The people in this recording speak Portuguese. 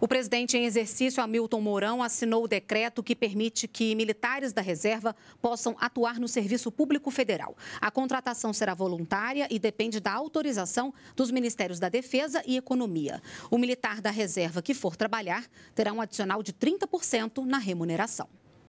O presidente em exercício, Hamilton Mourão, assinou o decreto que permite que militares da reserva possam atuar no Serviço Público Federal. A contratação será voluntária e depende da autorização dos Ministérios da Defesa e Economia. O militar da reserva que for trabalhar terá um adicional de 30% na remuneração.